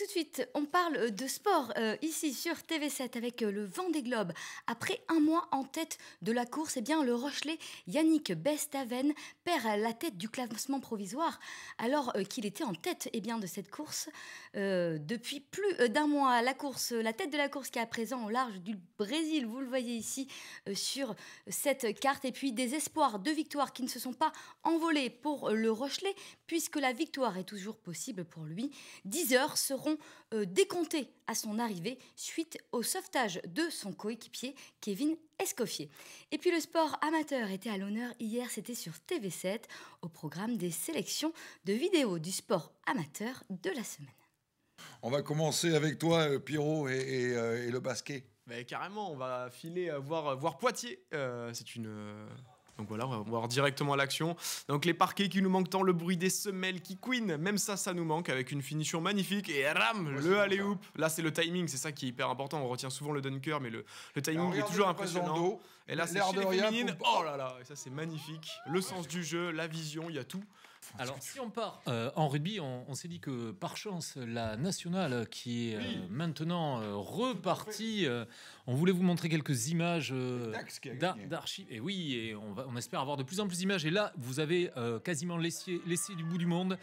tout de suite, on parle euh, de sport euh, ici sur TV7 avec euh, le vent des globes. Après un mois en tête de la course, et eh bien, le Rochelet Yannick Bestaven perd la tête du classement provisoire alors qu'il était en tête et eh bien, de cette course depuis plus d'un mois. La course, la tête de la course qui est à présent au large du Brésil, vous le voyez ici sur cette carte. Et puis des espoirs de victoire qui ne se sont pas envolés pour le Rochelet puisque la victoire est toujours possible pour lui. 10 heures seront euh, décompté à son arrivée suite au sauvetage de son coéquipier Kevin Escoffier. Et puis le sport amateur était à l'honneur hier, c'était sur TV7 au programme des sélections de vidéos du sport amateur de la semaine. On va commencer avec toi, euh, Pierrot, euh, et, le basket. carrément, on va filer voir, voir Poitiers. c'est une donc voilà, on va voir directement l'action. Donc les parquets qui nous manquent tant, le bruit des semelles qui queen, même ça, ça nous manque avec une finition magnifique et ram, le aller hoop. Là, c'est le timing, c'est ça qui est hyper important. On retient souvent le dunker, mais le, timing est toujours impressionnant. Et là, c'est chez les Oh là là, ça, c'est magnifique. Le sens du jeu, la vision, il y a tout. Alors, si on part euh, en rugby, on, s'est dit que par chance, la nationale qui est euh, maintenant euh, repartie, on voulait vous montrer quelques images d'archives. Et oui, et on va, on espère avoir de plus en plus d'images. Et là, vous avez euh, quasiment laissé, du bout du monde.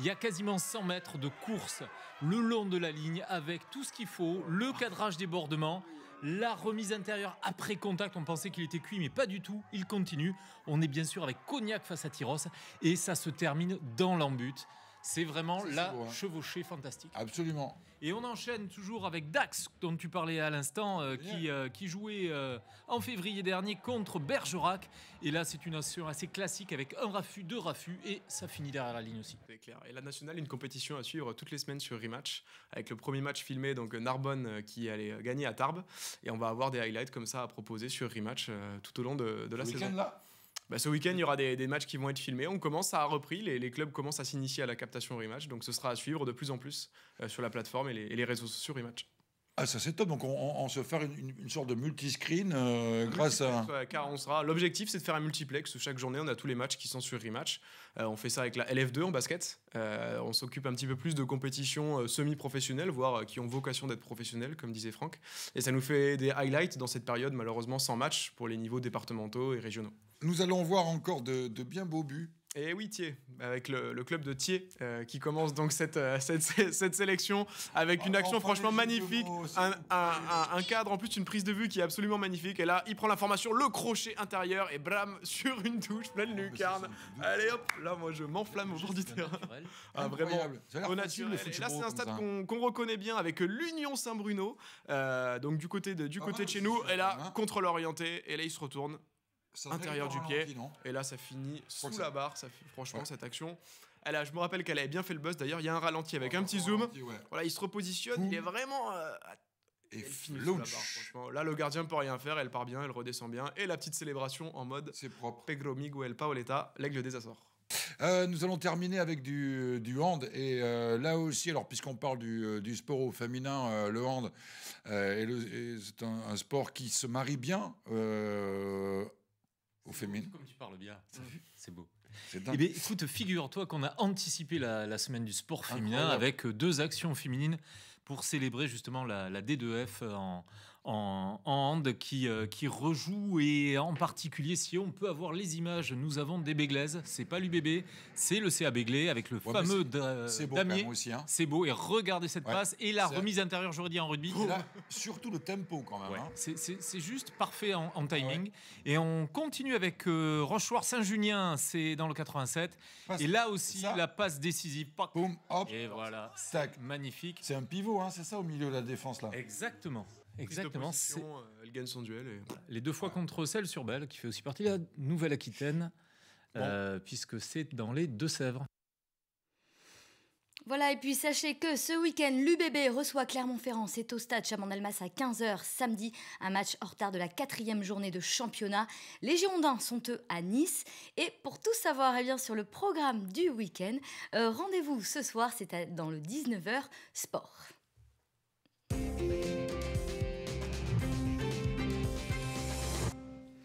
Il y a quasiment 100 mètres de course le long de la ligne avec tout ce qu'il faut, le cadrage débordement, la remise intérieure après contact. On pensait qu'il était cuit, mais pas du tout. Il continue. On est bien sûr avec Cognac face à Tyros et ça se termine dans l'embute. C'est vraiment la hein. chevauchée fantastique. Absolument. Et on enchaîne toujours avec Dax, dont tu parlais à l'instant, euh, euh, qui, jouait euh, en février dernier contre Bergerac. Et là, c'est une action assez classique avec un raffut, deux rafus, et ça finit derrière la ligne aussi. Et la nationale, une compétition à suivre toutes les semaines sur Rematch, avec le premier match filmé, donc Narbonne qui allait gagner à Tarbes. Et on va avoir des highlights comme ça à proposer sur Rematch tout au long de, la saison. Là bah, ce week-end, il y aura des, matchs qui vont être filmés. On commence à repris, les, clubs commencent à s'initier à la captation rematch, donc ce sera à suivre de plus en plus euh, sur la plateforme et les, les réseaux sociaux rematch. Ah, ça c'est top. Donc on, on, se faire une, sorte de multi-screen euh, grâce à. car on sera. L'objectif c'est de faire un multiplex. Chaque journée on a tous les matchs qui sont sur rematch. Euh, on fait ça avec la LF2 en basket. Euh, on s'occupe un petit peu plus de compétitions semi-professionnelles, voire qui ont vocation d'être professionnelles, comme disait Franck. Et ça nous fait des highlights dans cette période, malheureusement sans match pour les niveaux départementaux et régionaux. Nous allons voir encore de, de bien beaux buts et oui, Thiers, avec le, club de Thiers, euh, qui commence donc cette, euh, sélection avec une ah, action franchement magnifique, un, cadre, en plus une prise de vue qui est absolument magnifique. Et là, il prend la formation, le crochet intérieur, et bram, sur une touche, pleine ah, lucarne. Allez hop, là, moi je m'enflamme ah, au bord du terrain. vraiment, là, c'est un stade qu'on reconnaît bien avec l'Union Saint-Bruno, euh, donc du côté de, du côté de chez nous. Et là, contre orienté et là, il se retourne intérieur du pied. et là, ça finit sous la barre. Ça, franchement, cette action. Elle a, je me rappelle qu'elle avait bien fait le buzz. D'ailleurs, il y a un ralenti avec un petit zoom. Voilà, il se repositionne. Il est vraiment. Euh, et finit la barre, Là, le gardien peut rien faire. Elle part bien, elle redescend bien. Et la petite célébration en mode. C'est propre. Pedro Miguel Paoletta, l'aigle des Açores. Euh, nous allons terminer avec du, du hand. Et euh, là aussi, alors puisqu'on parle du, du, sport au féminin, le hand, c'est un, un, sport qui se marie bien au Comme tu parles bien, c'est beau. Eh écoute, figure-toi qu'on a anticipé la, semaine du sport féminin avec euh, deux actions féminines pour célébrer justement la D2F en, en, en qui, euh, qui rejoue et en particulier si on peut avoir les images, nous avons des Béglaises, c'est pas l'UBB, c'est le CA Béglé avec le fameux Damier. aussi. Hein. C'est beau et regardez cette passe et la remise intérieure, je dit en rugby. surtout le tempo quand même. Hein. C'est juste parfait en, timing. Et on continue avec euh, saint junien c'est dans le 87. Et là aussi, la passe décisive. hop. Et voilà. sac Magnifique. C'est un pivot, hein, c'est ça, au milieu de la défense là. Exactement. Exactement. Euh, elle gagne son duel. Les deux fois contre celle sur Belle, qui fait aussi partie de la Nouvelle-Aquitaine, euh, puisque c'est dans les Deux-Sèvres. Voilà, et puis sachez que ce week-end, l'UBB reçoit Clermont-Ferrand. C'est au stade chamon à 15h samedi, un match en retard de la quatrième journée de championnat. Les Girondins sont eux à Nice. Et pour tout savoir eh bien, sur le programme du week-end, euh, rendez-vous ce soir, c'est dans le 19h Sport.